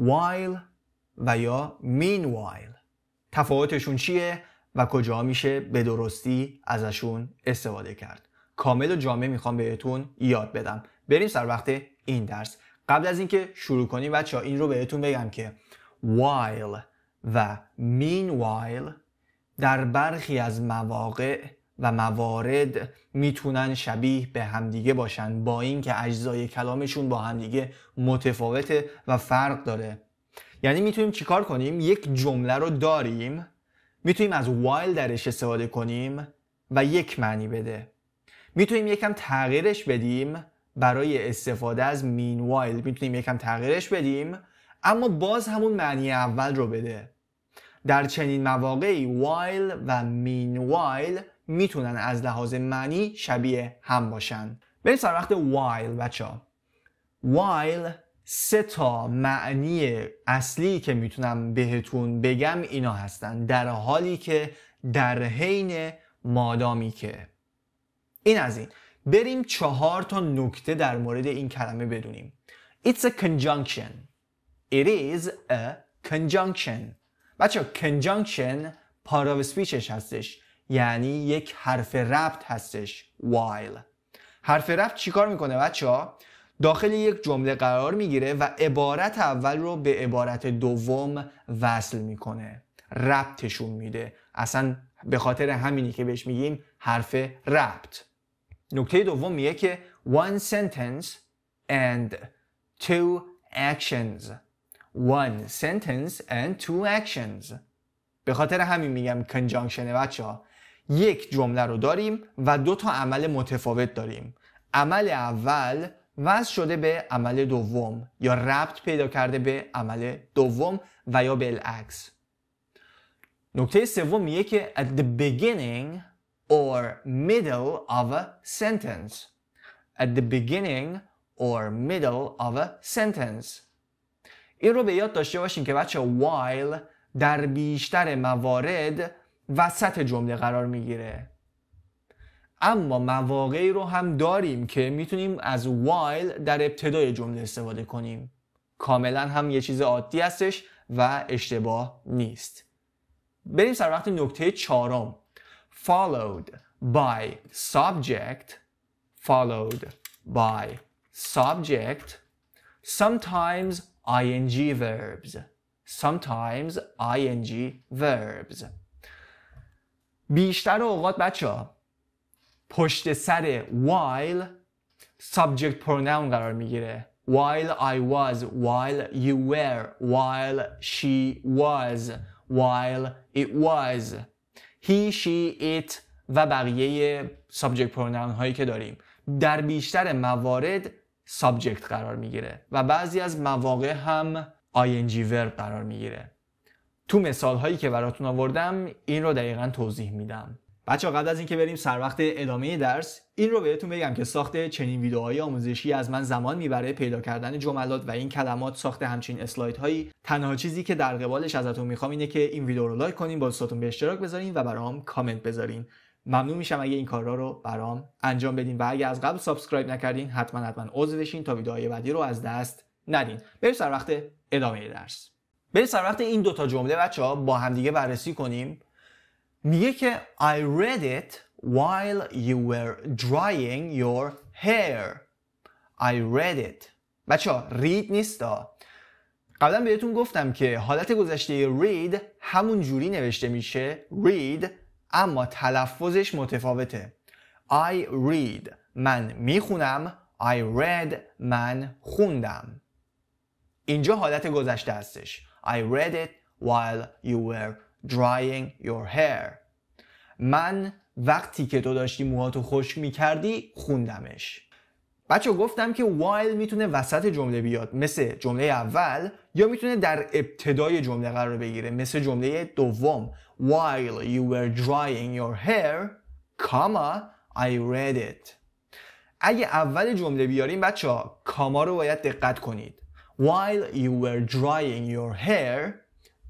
while و یا meanwhile تفاوتشون چیه و کجا میشه به درستی ازشون استفاده کرد کامل و جامعه میخوام بهتون یاد بدم بریم سر وقت این درس قبل از اینکه شروع کنیم بچه ها این رو بهتون بگم که while و meanwhile در برخی از مواقع و موارد میتونن شبیه به همدیگه باشن با اینکه اجزای کلامشون با همدیگه متفاوته و فرق داره یعنی میتونیم چیکار کنیم یک جمله رو داریم میتونیم از وایل درش استفاده کنیم و یک معنی بده میتونیم یکم تغییرش بدیم برای استفاده از مین وایل میتونیم یکم تغییرش بدیم اما باز همون معنی اول رو بده در چنین مواقعی وایل و مین وایل میتونن از لحاظ معنی شبیه هم باشن بریم سر وقت while بچه ها while سه تا معنی اصلی که میتونم بهتون بگم اینا هستن در حالی که در حین مادامی که این از این بریم چهار تا نکته در مورد این کلمه بدونیم It's a conjunction It is a conjunction بچه ها conjunction of speechش هستش یعنی یک حرف ربط هستش while حرف ربط چیکار میکنه بچه ها؟ داخل یک جمله قرار میگیره و عبارت اول رو به عبارت دوم وصل میکنه ربطشون میده اصلا به خاطر همینی که بهش میگیم حرف ربط نکته دوم میگه که one sentence and two actions one sentence and two actions به خاطر همین میگم کنجانکشنه بچه ها یک جمله رو داریم و دو تا عمل متفاوت داریم عمل اول وضع شده به عمل دوم یا ربط پیدا کرده به عمل دوم و یا بالعکس نکته سوم میگه که at the beginning or middle of a sentence at the beginning or middle of a sentence این رو به یاد داشته باشین که بچه while در بیشتر موارد وسط جمله قرار میگیره اما مواقعی رو هم داریم که میتونیم از while در ابتدای جمله استفاده کنیم کاملا هم یه چیز عادی استش و اشتباه نیست بریم سر وقت نکته چهارم followed by subject followed by subject sometimes ing verbs sometimes ing verbs بیشتر اوقات بچه ها پشت سر while subject pronoun قرار میگیره while I was while you were while she was while it was he she it و بقیه subject pronoun هایی که داریم در بیشتر موارد subject قرار میگیره و بعضی از مواقع هم ing verb قرار میگیره تو مثال هایی که براتون آوردم این رو دقیقا توضیح میدم بچه قبل از اینکه بریم سر وقت ادامه درس این رو بهتون بگم که ساخت چنین ویدیوهای آموزشی از من زمان میبره پیدا کردن جملات و این کلمات ساخت همچین اسلاید هایی تنها چیزی که در قبالش ازتون میخوام اینه که این ویدیو رو لایک کنین با دوستاتون به اشتراک بذارین و برام کامنت بذارین ممنون میشم اگه این کارا رو برام انجام بدین و اگه از قبل سابسکرایب نکردین حتما حتما عضو بشین تا ویدیوهای بعدی رو از دست ندین بریم سر وقت ادامه درس بریم سر وقت این دوتا جمله بچه ها با همدیگه بررسی کنیم میگه که I read it while you were drying your hair I read it بچه ها نیست قبلا بهتون گفتم که حالت گذشته read همون جوری نوشته میشه read اما تلفظش متفاوته I read من میخونم I read من خوندم اینجا حالت گذشته هستش I read it while you were drying your hair. من وقتی که تو داشتی موهاتو خشک میکردی خوندمش. بچه گفتم که while میتونه وسط جمله بیاد مثل جمله اول یا میتونه در ابتدای جمله قرار بگیره مثل جمله دوم while you were drying your hair comma I read it اگه اول جمله بیاریم بچه ها کاما رو باید دقت کنید while you were drying your hair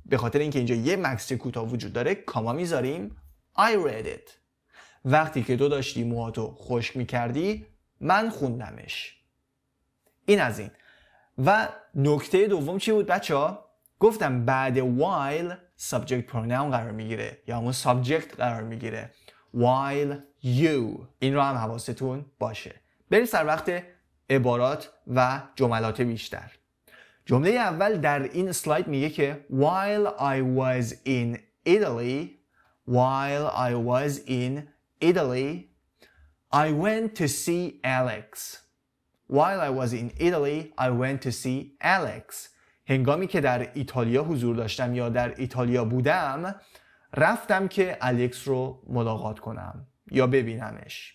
به خاطر اینکه اینجا یه مکس کوتاه وجود داره کاما میذاریم I read it وقتی که تو داشتی موهاتو خشک میکردی من خوندمش این از این و نکته دوم چی بود بچه ها؟ گفتم بعد while subject pronoun قرار میگیره یا همون subject قرار میگیره while you این رو هم حواستون باشه بریم سر وقت عبارات و جملات بیشتر جمله اول در این سلاید میگه که while I was in Italy while I was in Italy I went to see Alex while I was in Italy I went to see Alex هنگامی که در ایتالیا حضور داشتم یا در ایتالیا بودم رفتم که الکس رو ملاقات کنم یا ببینمش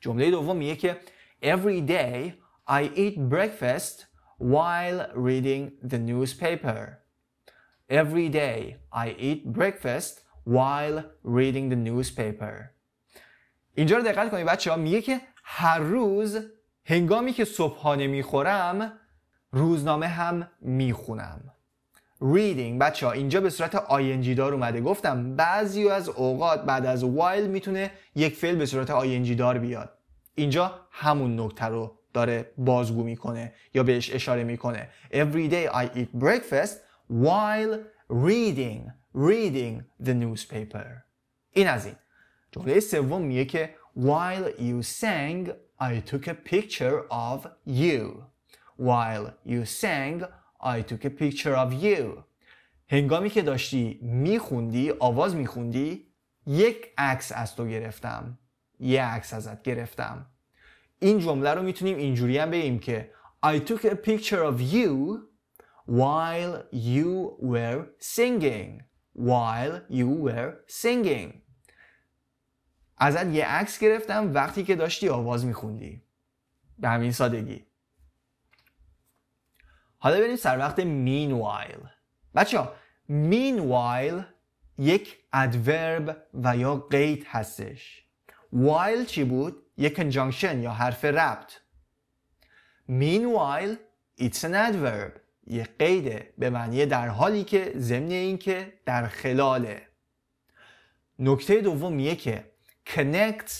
جمله دوم میگه که every day I eat breakfast while reading the newspaper. Every day I eat breakfast while reading the newspaper. اینجا رو دقت کنید بچه ها میگه که هر روز هنگامی که صبحانه میخورم روزنامه هم میخونم reading بچه ها اینجا به صورت ing دار اومده گفتم بعضی از اوقات بعد از while میتونه یک فعل به صورت ing دار بیاد اینجا همون نکته رو داره بازگو میکنه یا بهش اشاره میکنه Every day I eat breakfast while reading reading the newspaper این از این جمله سوم میگه که While you sang I took a picture of you While you sang I took a picture of you هنگامی که داشتی میخوندی آواز میخوندی یک عکس از تو گرفتم یه عکس ازت گرفتم این جمله رو میتونیم اینجوری هم بگیم که I took a picture of you while you were singing while you were singing ازت یه عکس گرفتم وقتی که داشتی آواز میخوندی به همین سادگی حالا بریم سر وقت meanwhile بچه ها meanwhile یک ادورب و یا قید هستش while چی بود؟ یه conjunction یا حرف ربط meanwhile it's an adverb یه قیده به معنی در حالی که ضمن این که در خلاله نکته دوم یه که connects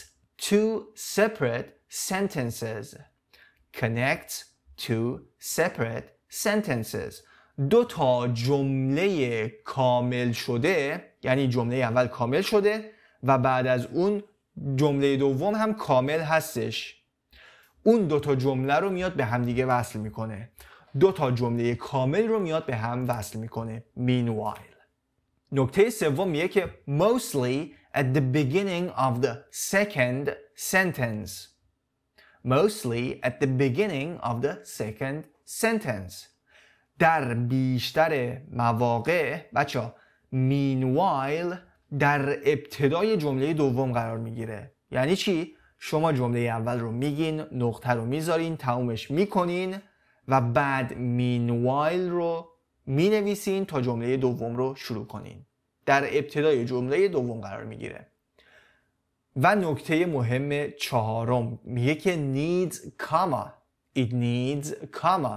two separate sentences connects two separate sentences دو تا جمله کامل شده یعنی جمله اول کامل شده و بعد از اون جمله دوم هم کامل هستش اون دوتا جمله رو میاد به هم دیگه وصل میکنه دو تا جمله کامل رو میاد به هم وصل میکنه meanwhile نکته سوم میگه که mostly at the beginning of the second sentence mostly at the beginning of the second sentence در بیشتر مواقع بچه meanwhile در ابتدای جمله دوم قرار میگیره یعنی چی شما جمله اول رو میگین نقطه رو میذارین تمومش میکنین و بعد meanwhile رو مینویسین تا جمله دوم رو شروع کنین در ابتدای جمله دوم قرار میگیره و نکته مهم چهارم میگه که needs comma it needs comma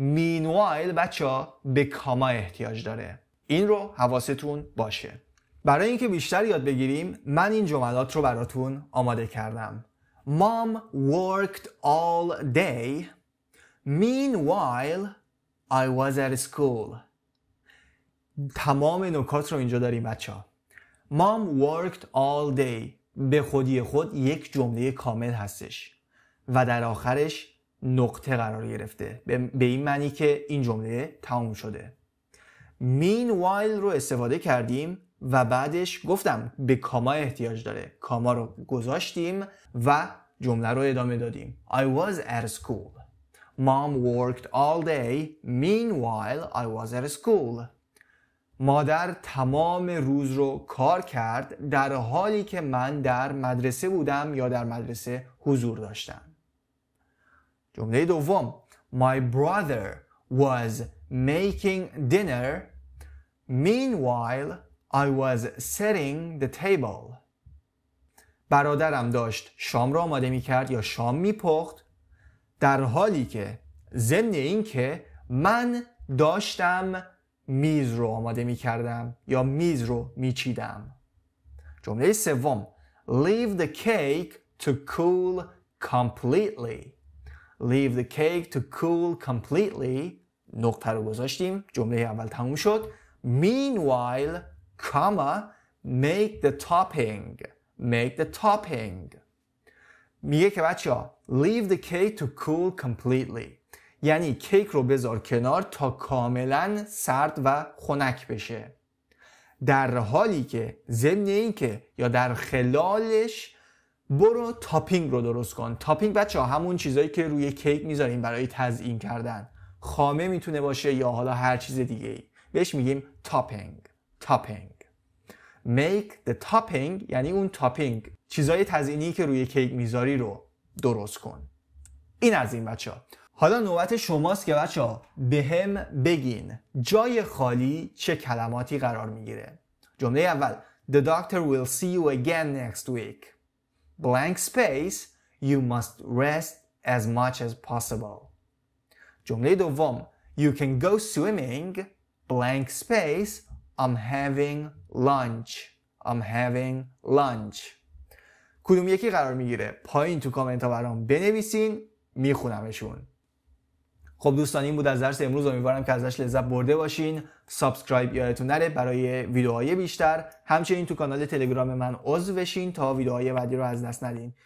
meanwhile بچه ها به کاما احتیاج داره این رو حواستون باشه برای اینکه بیشتر یاد بگیریم من این جملات رو براتون آماده کردم Mom worked all day Meanwhile I was at school تمام نکات رو اینجا داریم بچه ها Mom worked all day به خودی خود یک جمله کامل هستش و در آخرش نقطه قرار گرفته به این معنی که این جمله تمام شده Meanwhile رو استفاده کردیم و بعدش گفتم به کاما احتیاج داره کاما رو گذاشتیم و جمله رو ادامه دادیم I was at school Mom worked all day Meanwhile I was at school مادر تمام روز رو کار کرد در حالی که من در مدرسه بودم یا در مدرسه حضور داشتم جمله دوم My brother was making dinner Meanwhile I was setting the table. برادرم داشت شام را آماده می کرد یا شام می پخت در حالی که ضمن که من داشتم میز رو آماده می کردم یا میز رو می چیدم. جمله سوم Leave the cake to cool completely. Leave the cake to cool completely. نقطه رو گذاشتیم جمله اول تموم شد Meanwhile comma make the topping make the topping میگه که بچه ها leave the cake to cool completely یعنی کیک رو بذار کنار تا کاملا سرد و خنک بشه در حالی که ضمن این که یا در خلالش برو تاپینگ رو درست کن تاپینگ بچه ها همون چیزهایی که روی کیک میذاریم برای تزیین کردن خامه میتونه باشه یا حالا هر چیز دیگه ای بهش میگیم تاپینگ تاپینگ make the topping یعنی اون تاپینگ چیزای تزئینی که روی کیک میذاری رو درست کن این از این بچه ها حالا نوبت شماست که بچه ها به هم بگین جای خالی چه کلماتی قرار میگیره جمله اول The doctor will see you again next week Blank space You must rest as much as possible جمله دوم You can go swimming Blank space I'm having lunch I'm having lunch کدوم یکی قرار میگیره پایین تو کامنت ها برام بنویسین میخونمشون خب دوستان این بود از درس امروز امیدوارم که ازش لذت برده باشین سابسکرایب یادتون نره برای ویدیوهای بیشتر همچنین تو کانال تلگرام من عضو بشین تا ویدیوهای بعدی رو از دست ندین